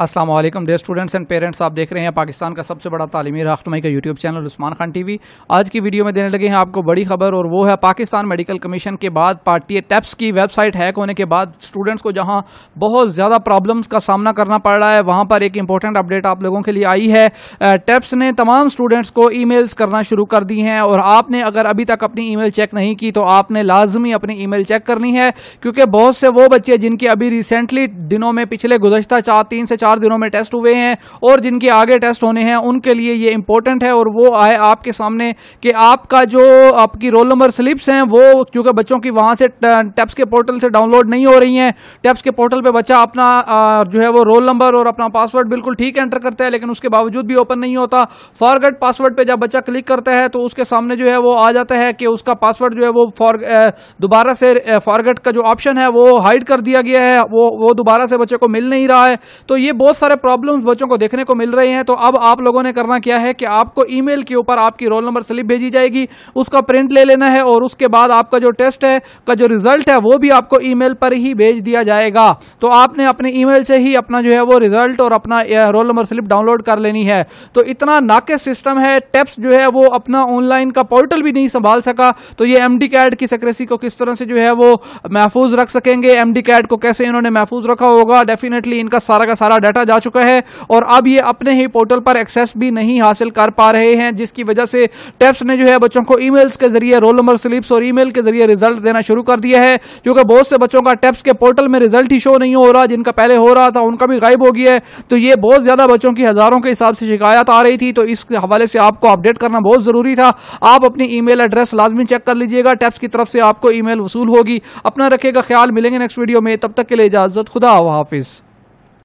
असलम डे students and parents आप देख रहे हैं पाकिस्तान का सबसे बड़ा तालीमी राखनुमाई का YouTube channel Usman Khan TV आज की वीडियो में देने लगे हैं आपको बड़ी खबर और वो है पाकिस्तान मेडिकल कमीशन के बाद पार्टी टैप्स e की वेबसाइट हैक होने के बाद स्टूडेंट्स को जहां बहुत ज़्यादा प्रॉब्लम्स का सामना करना पड़ रहा है वहां पर एक इंपॉर्टेंट अपडेट आप लोगों के लिए आई है टैप्स e ने तमाम स्टूडेंट्स को ई करना शुरू कर दी हैं और आपने अगर अभी तक अपनी ई चेक नहीं की तो आपने लाजमी अपनी ई चेक करनी है क्योंकि बहुत से वो बच्चे जिनके अभी रिसेंटली दिनों में पिछले गुजशत चार तीन से चार चार दिनों में टेस्ट हुए हैं और जिनके आगे टेस्ट होने हैं उनके लिए ये इंपॉर्टेंट है और वो आए आपके सामने कि आपका जो आपकी रोल नंबर स्लिप्स हैं वो क्योंकि बच्चों की वहाँ से टैप्स के पोर्टल से डाउनलोड नहीं हो रही हैं टैप्स के पोर्टल पर बच्चा अपना जो है वो रोल नंबर और अपना पासवर्ड बिल्कुल ठीक एंटर करता है लेकिन उसके बावजूद भी ओपन नहीं होता फॉरगेट पासवर्ड पर जब बच्चा क्लिक करता है तो उसके सामने जो है वो आ जाता है कि उसका पासवर्ड जो है वो फॉर दोबारा से फॉरगेट का जो ऑप्शन है वो हाइड कर दिया गया है वो वो दोबारा से बच्चे को मिल नहीं रहा है तो ये बहुत सारे प्रॉब्लम्स बच्चों को देखने को मिल रहे हैं तो अब आप लोगों ने करना क्या है कि आपको ईमेल के ऊपर आपकी रोल नंबर स्लिप भेजी जाएगी उसका प्रिंट ले लेना है और उसके बाद आपका जो टेस्ट है का जो रिजल्ट है वो भी आपको ईमेल पर ही भेज दिया जाएगा तो आपने अपने ईमेल से ही अपना जो है वो रिजल्ट और अपना रोल नंबर स्लिप डाउनलोड कर लेनी है तो इतना नाके सिस्टम है टेप्स जो है वो अपना ऑनलाइन का पोर्टल भी नहीं संभाल सका तो ये एम कैड की सेक्रेसी को किस तरह से जो है वो महफूज रख सकेंगे एम कैड को कैसे इन्होंने महफूज रखा होगा डेफिनेटली इनका सारा का सारा डाटा जा चुका है और अब ये अपने ही पोर्टल पर एक्सेस भी नहीं हासिल कर पा रहे हैं जिसकी वजह से टेप्स ने जो है बच्चों को ई के जरिए रोल नंबर स्लिप्स और ई के जरिए रिजल्ट देना शुरू कर दिया है क्योंकि बहुत से बच्चों का टेप्स के पोर्टल में रिजल्ट ही शो नहीं हो रहा जिनका पहले हो रहा था उनका भी गायब हो गया है तो ये बहुत ज्यादा बच्चों की हजारों के हिसाब से शिकायत आ रही थी तो इस हवाले से आपको अपडेट करना बहुत जरूरी था आप अपनी ईमेल एड्रेस लाजमी चेक कर लीजिएगा टेप्स की तरफ से आपको ईमेल वसूल होगी अपना रखेगा ख्याल मिलेंगे नेक्स्ट वीडियो में तब तक के लिए इजाजत खुदा हाफिज़